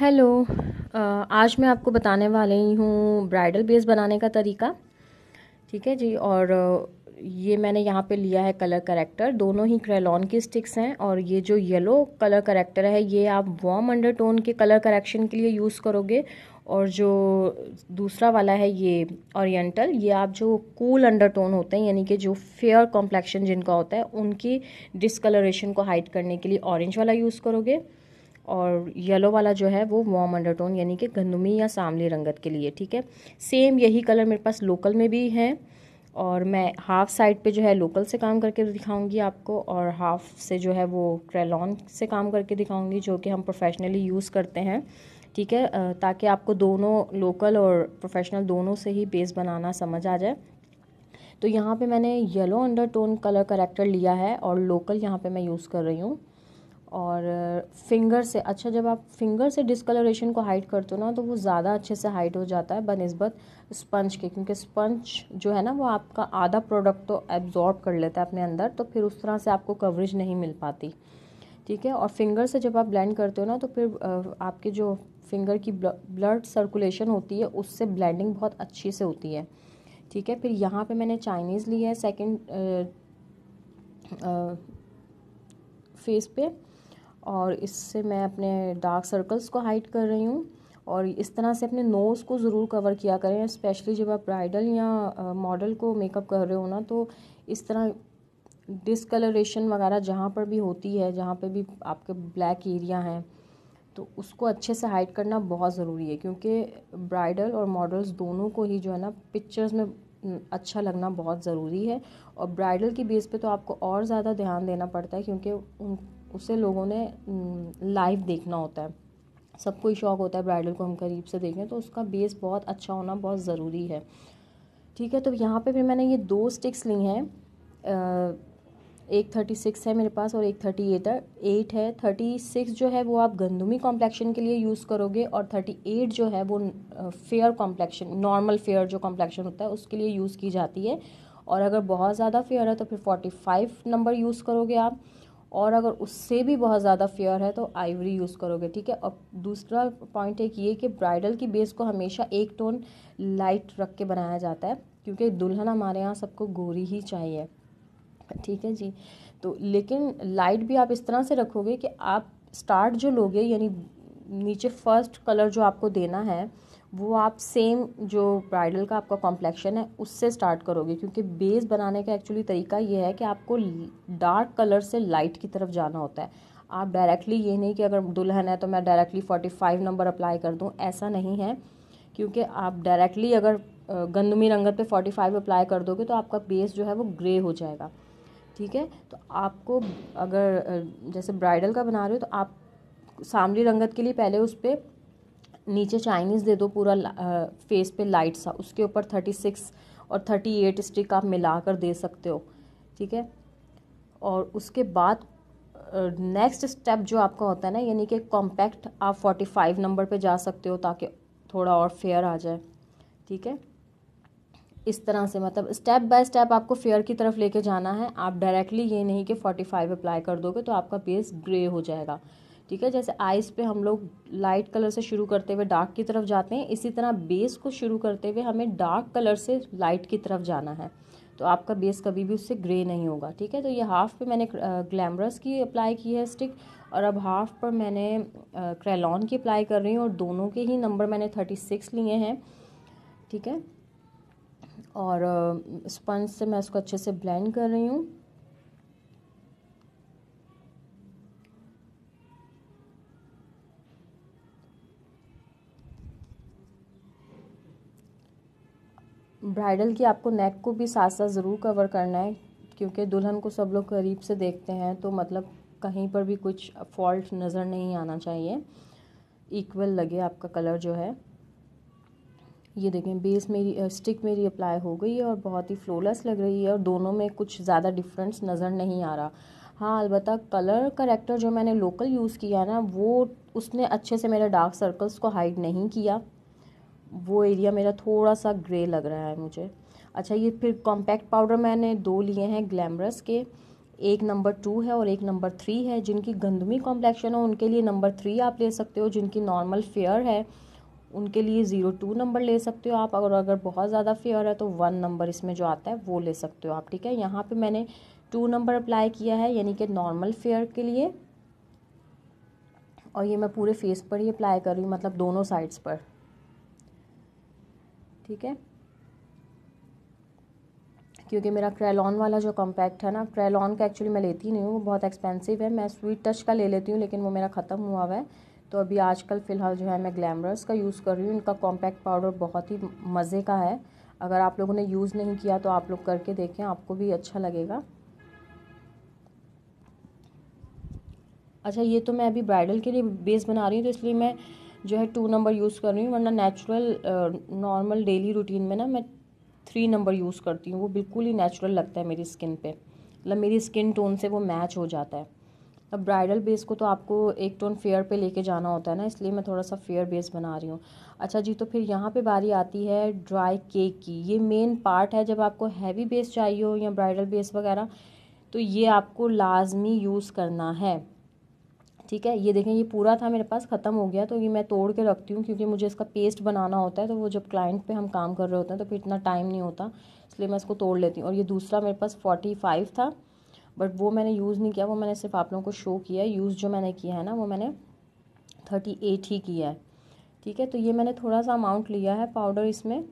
hello आज मैं आपको बताने वाली हूँ ब्राइडल बेस बनाने का तरीका ठीक है जी और ये मैंने यहाँ पे लिया है कलर करेक्टर दोनों ही क्रेलॉन की स्टिक्स हैं और ये जो येलो कलर करेक्टर है ये आप वार्म अंडरटोन के कलर करेक्शन के लिए यूज़ करोगे और जो दूसरा वाला है ये ओरिएंटल ये आप जो कूल अंडरटोन होते हैं यानी कि जो फेयर कॉम्प्लेक्शन जिनका होता है उनकी डिसकलरेशन को हाइड करने के लिए ऑरेंज वाला यूज़ करोगे और येलो वाला जो है वो वॉम अंडरटोन यानी कि गंदमी या सामली रंगत के लिए ठीक है सेम यही कलर मेरे पास लोकल में भी है और मैं हाफ़ साइड पे जो है लोकल से काम करके दिखाऊंगी आपको और हाफ़ से जो है वो क्रेलॉन से काम करके दिखाऊंगी जो कि हम प्रोफेशनली यूज़ करते हैं ठीक है ताकि आपको दोनों लोकल और प्रोफेशनल दोनों से ही बेस बनाना समझ आ जाए तो यहाँ पे मैंने येलो अंडरटोन कलर करेक्टर लिया है और लोकल यहाँ पे मैं यूज़ कर रही हूँ और फिंगर से अच्छा जब आप फिंगर से डिसकलरेशन को हाइड करते हो ना तो वो ज़्यादा अच्छे से हाइड हो जाता है बनस्बत स्पंज के क्योंकि स्पंज जो है ना वो आपका आधा प्रोडक्ट तो एब्जॉर्ब कर लेता है अपने अंदर तो फिर उस तरह से आपको कवरेज नहीं मिल पाती ठीक है और फिंगर से जब आप ब्लेंड करते हो ना तो फिर आपके जो फिंगर की ब्लड सर्कुलेशन होती है उससे ब्लेंडिंग बहुत अच्छी से होती है ठीक है फिर यहाँ पे मैंने चाइनीज़ लिया है सेकेंड फेस पे और इससे मैं अपने डार्क सर्कल्स को हाइड कर रही हूँ और इस तरह से अपने नोज़ को ज़रूर कवर किया करें स्पेशली जब आप ब्राइडल या मॉडल को मेकअप कर रहे हो ना तो इस तरह डिसकलरेशन वगैरह जहाँ पर भी होती है जहाँ पर भी आपके ब्लैक एरिया हैं तो उसको अच्छे से हाइड करना बहुत ज़रूरी है क्योंकि ब्राइडल और मॉडल्स दोनों को ही जो है ना पिक्चर्स में अच्छा लगना बहुत ज़रूरी है और ब्राइडल की बेस पे तो आपको और ज़्यादा ध्यान देना पड़ता है क्योंकि उन उसे लोगों ने लाइव देखना होता है सबको ही शौक होता है ब्राइडल को हम करीब से देखें तो उसका बेस बहुत अच्छा होना बहुत ज़रूरी है ठीक है तो यहाँ पे भी मैंने ये दो स्टिक्स ली हैं एक थर्टी सिक्स है मेरे पास और एक थर्टी एट है एट है थर्टी सिक्स जो है वो आप गंदुमी कॉम्प्लेक्शन के लिए यूज़ करोगे और थर्टी एट जो है वो फेयर कॉम्प्लेक्शन नॉर्मल फेयर जो कॉम्प्लेक्शन होता है उसके लिए यूज़ की जाती है और अगर बहुत ज़्यादा फेयर है तो फिर फोर्टी फाइव नंबर यूज़ करोगे आप और अगर उससे भी बहुत ज़्यादा फेयर है तो आइवरी यूज़ करोगे ठीक है और दूसरा पॉइंट एक ये कि ब्राइडल की बेस को हमेशा एक टोन लाइट रख के बनाया जाता है क्योंकि दुल्हन हमारे यहाँ सबको गोरी ही चाहिए ठीक है जी तो लेकिन लाइट भी आप इस तरह से रखोगे कि आप स्टार्ट जो लोगे यानी नीचे फर्स्ट कलर जो आपको देना है वो आप सेम जो ब्राइडल का आपका कॉम्प्लेक्शन है उससे स्टार्ट करोगे क्योंकि बेस बनाने का एक्चुअली तरीका ये है कि आपको डार्क कलर से लाइट की तरफ जाना होता है आप डायरेक्टली ये नहीं कि अगर दुल्हन है तो मैं directly forty five number apply कर दूँ ऐसा नहीं है क्योंकि आप डायरेक्टली अगर गंदमी रंगत पे फोर्टी फाइव अप्लाई कर दोगे तो आपका बेस जो है वो ग्रे हो जाएगा ठीक है तो आपको अगर जैसे ब्राइडल का बना रहे हो तो आप सामली रंगत के लिए पहले उस पर नीचे चाइनीज़ दे दो पूरा फेस पे लाइट सा उसके ऊपर थर्टी सिक्स और थर्टी एट स्टिक आप मिला कर दे सकते हो ठीक है और उसके बाद नेक्स्ट स्टेप जो आपका होता है ना यानी कि कॉम्पैक्ट आप फोर्टी फाइव नंबर पे जा सकते हो ताकि थोड़ा और फेयर आ जाए ठीक है इस तरह से मतलब स्टेप बाय स्टेप आपको फेयर की तरफ लेके जाना है आप डायरेक्टली ये नहीं कि फोर्टी फाइव अप्लाई कर दोगे तो आपका बेस ग्रे हो जाएगा ठीक है जैसे आइज़ पे हम लोग लाइट कलर से शुरू करते हुए डार्क की तरफ जाते हैं इसी तरह बेस को शुरू करते हुए हमें डार्क कलर से लाइट की तरफ जाना है तो आपका बेस कभी भी उससे ग्रे नहीं होगा ठीक है तो ये हाफ पे मैंने ग्लैमरस की अप्लाई की है स्टिक और अब हाफ पर मैंने क्रेलॉन की अप्लाई कर रही हूँ और दोनों के ही नंबर मैंने थर्टी सिक्स लिए हैं ठीक है और स्पंज से मैं उसको अच्छे से ब्लेंड कर रही हूँ ब्राइडल की आपको नेक को भी साथ साथ ज़रूर कवर करना है क्योंकि दुल्हन को सब लोग करीब से देखते हैं तो मतलब कहीं पर भी कुछ फॉल्ट नज़र नहीं आना चाहिए इक्वल लगे आपका कलर जो है ये देखें बेस मेरी स्टिक मेरी अप्लाई हो गई है और बहुत ही फ्लोलेस लग रही है और दोनों में कुछ ज़्यादा डिफरेंस नज़र नहीं आ रहा हाँ अलबत्त कलर करेक्टर जो मैंने लोकल यूज़ किया ना वो उसने अच्छे से मेरे डार्क सर्कल्स को हाइड नहीं किया वो एरिया मेरा थोड़ा सा ग्रे लग रहा है मुझे अच्छा ये फिर कॉम्पैक्ट पाउडर मैंने दो लिए हैं ग्लैमरस के एक नंबर टू है और एक नंबर थ्री है जिनकी गंदमी कॉम्प्लेक्शन हो उनके लिए नंबर थ्री आप ले सकते हो जिनकी नॉर्मल फेयर है उनके लिए ज़ीरो टू नंबर ले सकते हो आप और अगर बहुत ज़्यादा फेयर है तो वन नंबर इसमें जो आता है वो ले सकते हो आप ठीक है यहाँ पे मैंने टू नंबर अप्लाई किया है यानी कि नॉर्मल फेयर के लिए और ये मैं पूरे फेस पर ही अप्लाई कर रही हूँ मतलब दोनों साइड्स पर ठीक है क्योंकि मेरा क्रेलॉन वाला जो कॉम्पैक्ट है ना क्रेलॉन का एक्चुअली मैं लेती नहीं हूँ वो बहुत एक्सपेंसिव है मैं स्वीट टच का ले लेती हूँ लेकिन वो मेरा ख़त्म हुआ हुआ है तो अभी आजकल फ़िलहाल जो है मैं ग्लैमरस का यूज़ कर रही हूँ इनका कॉम्पैक्ट पाउडर बहुत ही मज़े का है अगर आप लोगों ने यूज़ नहीं किया तो आप लोग करके देखें आपको भी अच्छा लगेगा अच्छा ये तो मैं अभी ब्राइडल के लिए बेस बना रही हूँ तो इसलिए मैं जो है टू नंबर यूज़ कर रही हूँ वरना नेचुरल नॉर्मल डेली रूटीन में ना मैं थ्री नंबर यूज़ करती हूँ वो बिल्कुल ही नेचुरल लगता है मेरी स्किन पे मतलब मेरी स्किन टोन से वो मैच हो जाता है अब ब्राइडल बेस को तो आपको एक टोन फेयर पे लेके जाना होता है ना इसलिए मैं थोड़ा सा फेयर बेस बना रही हूँ अच्छा जी तो फिर यहाँ पे बारी आती है ड्राई केक की ये मेन पार्ट है जब आपको हैवी बेस चाहिए हो या ब्राइडल बेस वगैरह तो ये आपको लाजमी यूज़ करना है ठीक है ये देखें ये पूरा था मेरे पास ख़त्म हो गया तो ये मैं तोड़ के रखती हूँ क्योंकि मुझे इसका पेस्ट बनाना होता है तो वो जब क्लाइंट पे हम काम कर रहे होते हैं तो फिर इतना टाइम नहीं होता इसलिए मैं इसको तोड़ लेती हूँ और ये दूसरा मेरे पास फोर्टी फाइव था बट वो मैंने यूज़ नहीं किया वो मैंने सिर्फ आप लोगों को शो किया है यूज़ जो मैंने किया है ना वो मैंने थर्टी एट ही किया है ठीक है तो ये मैंने थोड़ा सा अमाउंट लिया है पाउडर इसमें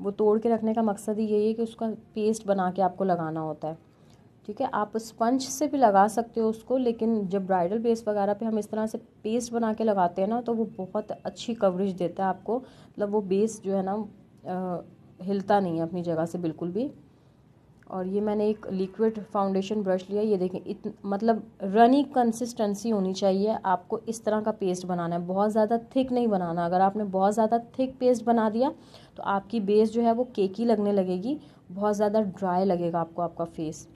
वो तोड़ के रखने का मकसद ही यही है कि उसका पेस्ट बना के आपको लगाना होता है ठीक है आप स्पंज से भी लगा सकते हो उसको लेकिन जब ब्राइडल बेस वगैरह पे हम इस तरह से पेस्ट बना के लगाते हैं ना तो वो बहुत अच्छी कवरेज देता है आपको मतलब वो बेस जो है ना हिलता नहीं है अपनी जगह से बिल्कुल भी और ये मैंने एक लिक्विड फाउंडेशन ब्रश लिया ये देखें इत मतलब रनी कंसिस्टेंसी होनी चाहिए आपको इस तरह का पेस्ट बनाना है बहुत ज़्यादा थिक नहीं बनाना अगर आपने बहुत ज़्यादा थिक पेस्ट बना दिया तो आपकी बेस जो है वो केकी लगने लगेगी बहुत ज़्यादा ड्राई लगेगा आपको आपका फेस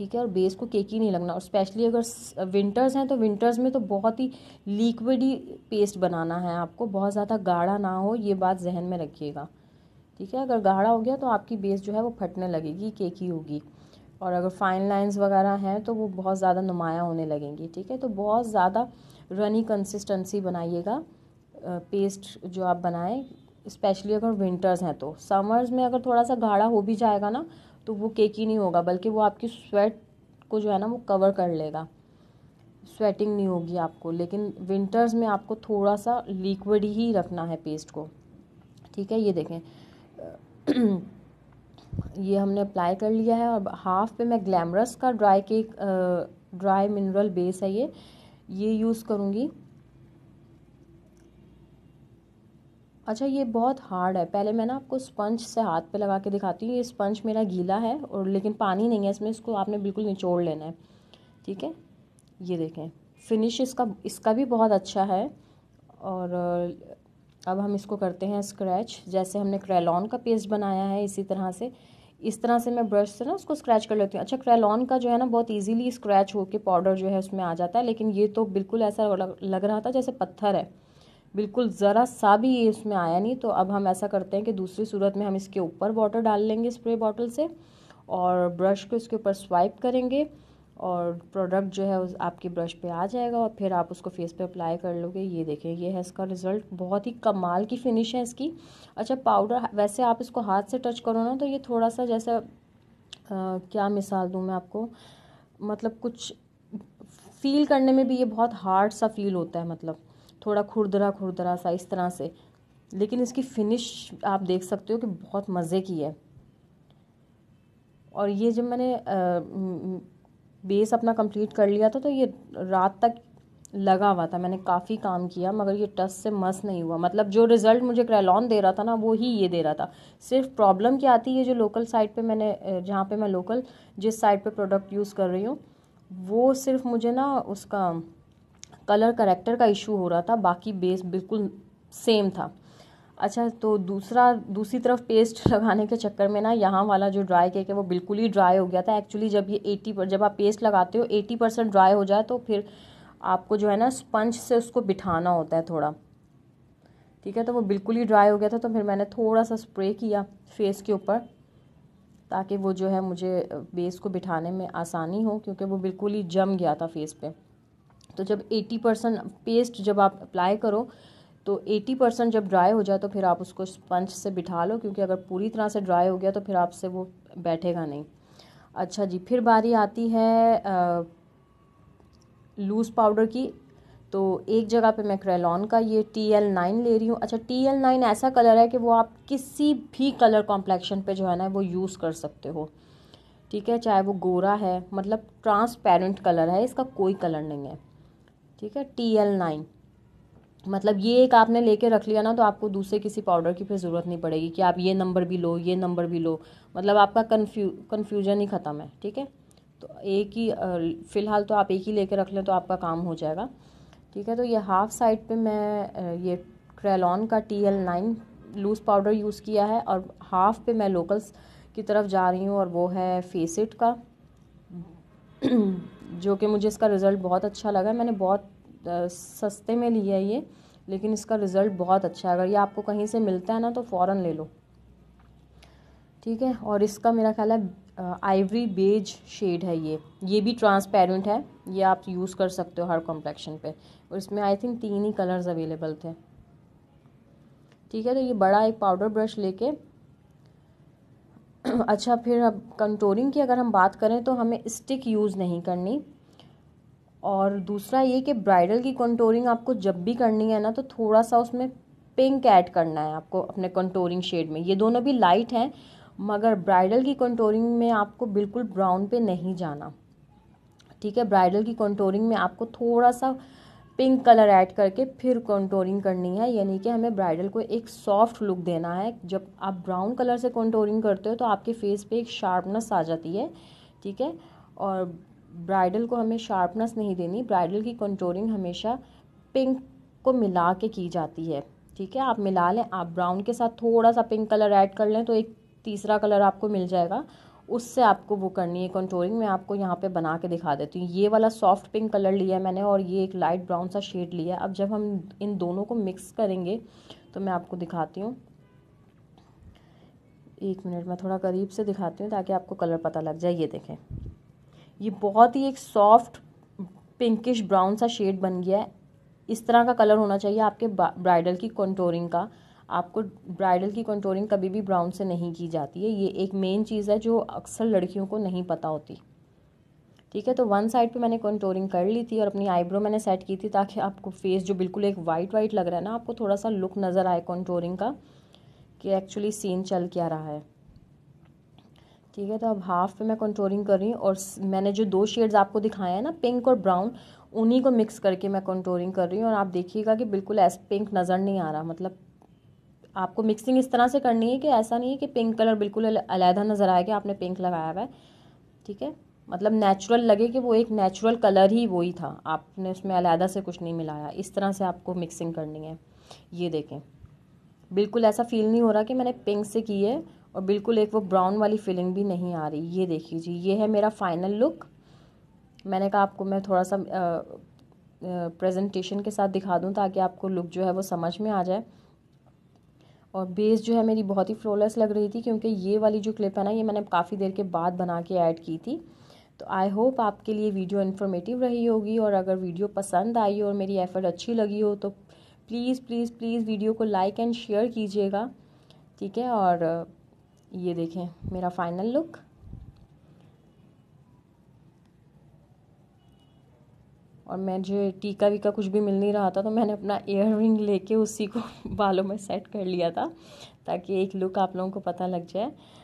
ठीक है और बेस को केक ही नहीं लगना और स्पेशली अगर विंटर्स हैं तो विंटर्स में तो बहुत ही लिक्विड ही पेस्ट बनाना है आपको बहुत ज़्यादा गाढ़ा ना हो ये बात जहन में रखिएगा ठीक है अगर गाढ़ा हो गया तो आपकी बेस जो है वो फटने लगेगी केक ही होगी और अगर फाइन लाइंस वगैरह हैं तो वो बहुत ज़्यादा नुमाया होने लगेंगी ठीक है तो बहुत ज़्यादा रनी कंसिस्टेंसी बनाइएगा पेस्ट जो आप बनाएं स्पेशली अगर विंटर्स हैं तो समर्स में अगर थोड़ा सा गाढ़ा हो भी जाएगा ना तो वो केक ही नहीं होगा बल्कि वो आपकी स्वेट को जो है ना वो कवर कर लेगा स्वेटिंग नहीं होगी आपको लेकिन विंटर्स में आपको थोड़ा सा लिक्विड ही रखना है पेस्ट को ठीक है ये देखें ये हमने अप्लाई कर लिया है और हाफ पे मैं ग्लैमरस का dry cake dry mineral base है ये ये यूज़ करूँगी अच्छा ये बहुत हार्ड है पहले मैं ना आपको स्पंज से हाथ पे लगा के दिखाती हूँ ये स्पंज मेरा गीला है और लेकिन पानी नहीं है इसमें इसको आपने बिल्कुल निचोड़ लेना है ठीक है ये देखें फिनिश इसका इसका भी बहुत अच्छा है और अब हम इसको करते हैं स्क्रैच जैसे हमने क्रेलॉन का पेस्ट बनाया है इसी तरह से इस तरह से मैं ब्रश से ना उसको स्क्रैच कर लेती हूँ अच्छा क्रेलॉन का जो है ना बहुत इजीली स्क्रैच होकर पाउडर जो है उसमें आ जाता है लेकिन ये तो बिल्कुल ऐसा लग रहा था जैसे पत्थर है बिल्कुल ज़रा सा भी ये उसमें आया नहीं तो अब हम ऐसा करते हैं कि दूसरी सूरत में हम इसके ऊपर वाटर डाल लेंगे स्प्रे बॉटल से और ब्रश को इसके ऊपर स्वाइप करेंगे और प्रोडक्ट जो है उस आपके ब्रश पे आ जाएगा और फिर आप उसको फेस पे अप्लाई कर लोगे ये देखें ये है इसका रिज़ल्ट बहुत ही कमाल की फिनिश है इसकी अच्छा पाउडर वैसे आप इसको हाथ से टच करो ना तो ये थोड़ा सा जैसा आ, क्या मिसाल दूँ मैं आपको मतलब कुछ फील करने में भी ये बहुत हार्ड सा फील होता है मतलब थोड़ा खुरदरा खुरदरा सा इस तरह से लेकिन इसकी फिनिश आप देख सकते हो कि बहुत मज़े की है और ये जब मैंने बेस अपना कंप्लीट कर लिया था तो ये रात तक लगा हुआ था मैंने काफ़ी काम किया मगर ये टस से मस नहीं हुआ मतलब जो रिज़ल्ट मुझे क्रैलॉन दे रहा था ना वो ही ये दे रहा था सिर्फ प्रॉब्लम क्या आती है जो लोकल साइट पे मैंने जहाँ पे मैं लोकल जिस साइट पे प्रोडक्ट यूज़ कर रही हूँ वो सिर्फ मुझे ना उसका कलर करेक्टर का इशू हो रहा था बाकी बेस बिल्कुल सेम था अच्छा तो दूसरा दूसरी तरफ पेस्ट लगाने के चक्कर में ना यहाँ वाला जो ड्राई केक है वो बिल्कुल ही ड्राई हो गया था एक्चुअली जब ये एटी पर जब आप पेस्ट लगाते हो एटी परसेंट ड्राई हो जाए तो फिर आपको जो है ना स्पंज से उसको बिठाना होता है थोड़ा ठीक है तो वो बिल्कुल ही ड्राई हो गया था तो फिर मैंने थोड़ा सा स्प्रे किया फेस के ऊपर ताकि वो जो है मुझे बेस को बिठाने में आसानी हो क्योंकि वो बिल्कुल ही जम गया था फेस पर तो जब 80 परसेंट पेस्ट जब आप अप्लाई करो तो 80 परसेंट जब ड्राई हो जाए तो फिर आप उसको स्पंज से बिठा लो क्योंकि अगर पूरी तरह से ड्राई हो गया तो फिर आपसे वो बैठेगा नहीं अच्छा जी फिर बारी आती है लूज़ पाउडर की तो एक जगह पे मैं क्रेलॉन का ये टी एल नाइन ले रही हूँ अच्छा टी एल नाइन ऐसा कलर है कि वो आप किसी भी कलर कॉम्प्लेक्शन पे जो है ना वो यूज़ कर सकते हो ठीक है चाहे वो गोरा है मतलब ट्रांसपेरेंट कलर है इसका कोई कलर नहीं है ठीक है टी एल नाइन मतलब ये एक आपने लेके रख लिया ना तो आपको दूसरे किसी पाउडर की फिर ज़रूरत नहीं पड़ेगी कि आप ये नंबर भी लो ये नंबर भी लो मतलब आपका कन्फ्यू कन्फ्यूजन ही ख़त्म है ठीक है तो एक ही फ़िलहाल तो आप एक ही लेके रख लें तो आपका काम हो जाएगा ठीक है तो ये हाफ़ साइड पे मैं ये क्रेलॉन का T L nine loose powder use किया है और हाफ़ पे मैं लोकल्स की तरफ जा रही हूँ और वो है फेसिट का जो कि मुझे इसका रिज़ल्ट बहुत अच्छा लगा मैंने बहुत सस्ते में लिया है ये लेकिन इसका रिज़ल्ट बहुत अच्छा है अगर ये आपको कहीं से मिलता है ना तो फ़ौर ले लो ठीक है और इसका मेरा ख्याल है आइवरी बेज शेड है ये ये भी ट्रांसपेरेंट है ये आप यूज़ कर सकते हो हर कॉम्प्लेक्शन पे और इसमें आई थिंक तीन ही कलर्स अवेलेबल थे ठीक है तो ये बड़ा एक पाउडर ब्रश लेके अच्छा फिर अब कंटोरिंग की अगर हम बात करें तो हमें स्टिक यूज़ नहीं करनी और दूसरा ये कि ब्राइडल की कंटोरिंग आपको जब भी करनी है ना तो थोड़ा सा उसमें पिंक ऐड करना है आपको अपने कंटोरिंग शेड में ये दोनों भी लाइट हैं मगर ब्राइडल की कंटोरिंग में आपको बिल्कुल ब्राउन पे नहीं जाना ठीक है ब्राइडल की कंटोरिंग में आपको थोड़ा सा पिंक कलर ऐड करके फिर कंटोरिंग करनी है यानी कि हमें ब्राइडल को एक सॉफ्ट लुक देना है जब आप ब्राउन कलर से कंटोरिंग करते हो तो आपके फेस पे एक शार्पनेस आ जाती है ठीक है और ब्राइडल को हमें शार्पनेस नहीं देनी ब्राइडल की कंटोरिंग हमेशा पिंक को मिला के की जाती है ठीक है आप मिला लें आप ब्राउन के साथ थोड़ा सा पिंक कलर ऐड कर लें तो एक तीसरा कलर आपको मिल जाएगा उससे आपको वो करनी है कंट्रोलिंग मैं आपको यहाँ पे बना के दिखा देती हूँ ये वाला सॉफ्ट पिंक कलर लिया है मैंने और ये एक लाइट ब्राउन सा शेड लिया है अब जब हम इन दोनों को मिक्स करेंगे तो मैं आपको दिखाती हूँ एक मिनट मैं थोड़ा करीब से दिखाती हूँ ताकि आपको कलर पता लग जाए ये देखें ये बहुत ही एक सॉफ्ट पिंकिश ब्राउन सा शेड बन गया है इस तरह का कलर होना चाहिए आपके ब्राइडल की कंटोरिंग का आपको ब्राइडल की कंट्रोलिंग कभी भी ब्राउन से नहीं की जाती है ये एक मेन चीज़ है जो अक्सर लड़कियों को नहीं पता होती ठीक है तो वन साइड पे मैंने कंटोरिंग कर ली थी और अपनी आईब्रो मैंने सेट की थी ताकि आपको फेस जो बिल्कुल एक वाइट वाइट लग रहा है ना आपको थोड़ा सा लुक नज़र आए कंटोरिंग का कि एक्चुअली सीन चल क्या रहा है ठीक है तो अब हाफ पे मैं कंटोरिंग कर रही हूँ और मैंने जो दो शेड्स आपको दिखाए हैं ना पिंक और ब्राउन उन्हीं को मिक्स करके मैं कंट्रोलिंग कर रही हूँ और आप देखिएगा कि बिल्कुल एस पिंक नज़र नहीं आ रहा मतलब आपको मिक्सिंग इस तरह से करनी है कि ऐसा नहीं है कि पिंक कलर बिल्कुल अलहदा नज़र आएगा आपने पिंक लगाया हुआ है ठीक है मतलब नेचुरल लगे कि वो एक नेचुरल कलर ही वही था आपने उसमें अलहदा से कुछ नहीं मिलाया इस तरह से आपको मिक्सिंग करनी है ये देखें बिल्कुल ऐसा फील नहीं हो रहा कि मैंने पिंक से की है और बिल्कुल एक वो ब्राउन वाली फीलिंग भी नहीं आ रही ये देखिए जी ये है मेरा फाइनल लुक मैंने कहा आपको मैं थोड़ा सा प्रेजेंटेशन के साथ दिखा दूँ ताकि आपको लुक जो है वो समझ में आ जाए और बेस जो है मेरी बहुत ही फ्लॉलेस लग रही थी क्योंकि ये वाली जो क्लिप है ना ये मैंने काफ़ी देर के बाद बना के ऐड की थी तो आई होप आपके लिए वीडियो इन्फॉर्मेटिव रही होगी और अगर वीडियो पसंद आई हो और मेरी एफ़र्ट अच्छी लगी हो तो प्लीज़ प्लीज़ प्लीज़ वीडियो को लाइक एंड शेयर कीजिएगा ठीक है और ये देखें मेरा फाइनल लुक और मैं जो टीका वीका कुछ भी मिल नहीं रहा था तो मैंने अपना ईयर रिंग लेके उसी को बालों में सेट कर लिया था ताकि एक लुक आप लोगों को पता लग जाए